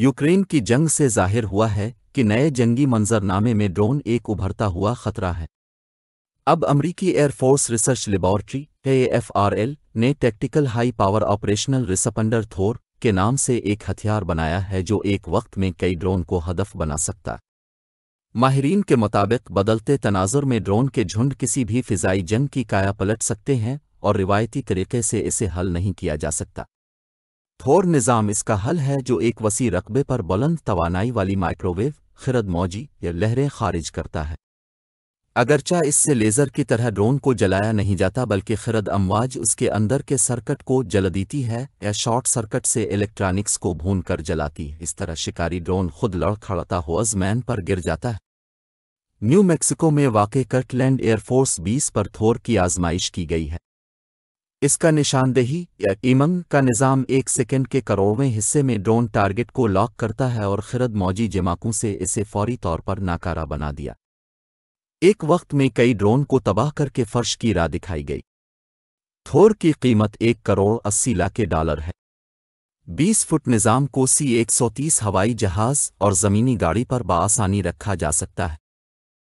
Ukraine की जंग से जाहिर हुआ है कि नए जंगी मंजरनामे में ड्रोन एक उभरता हुआ खतरा है अब अमरीकी एयरफोर्स रिसर्च लेबॉरट्री एएफआरएल ने tactical high power operational responder Thor के नाम से एक हथियार बनाया है जो एक वक्त में कई ड्रोन को हदफ बना सकता है माहरीन के मुताबिक बदलते तनाजुर में ड्रोन के झुंड किसी भी फिजाई जंग की काया पलट सकते हैं और रिवायती तरीके से इसे हल नहीं किया जा सकता थोर निज़ाम इसका हल है जो एक वसी रकबे पर बुलंद तोानाई वाली माइक्रोवेव खिरद मौजी या लहरें खारिज करता है अगरचा इससे लेज़र की तरह ड्रोन को जलाया नहीं जाता बल्कि खिरद अमवाज उसके अंदर के सर्कट को जल देती है या शॉर्ट सर्कट से इलेक्ट्रॉनिक्स को भून कर जलाती है इस तरह शिकारी ड्रोन खुद लड़खड़ता हुआ जमैन पर गिर जाता है न्यू मैक्सिको में वाक़ कर्टलैंड एयरफोर्स बीस पर थोर की आजमाइश की गई है इसका निशानदेही या इमंग का निज़ाम एक सेकंड के करोड़वें हिस्से में ड्रोन टारगेट को लॉक करता है और खिरद मौजी जमाकों से इसे फौरी तौर पर नाकारा बना दिया एक वक्त में कई ड्रोन को तबाह करके फर्श की राह दिखाई गई थोर की कीमत एक करोड़ अस्सी लाख डॉलर है 20 फुट निज़ाम को सी 130 हवाई जहाज़ और ज़मीनी गाड़ी पर बासानी रखा जा सकता है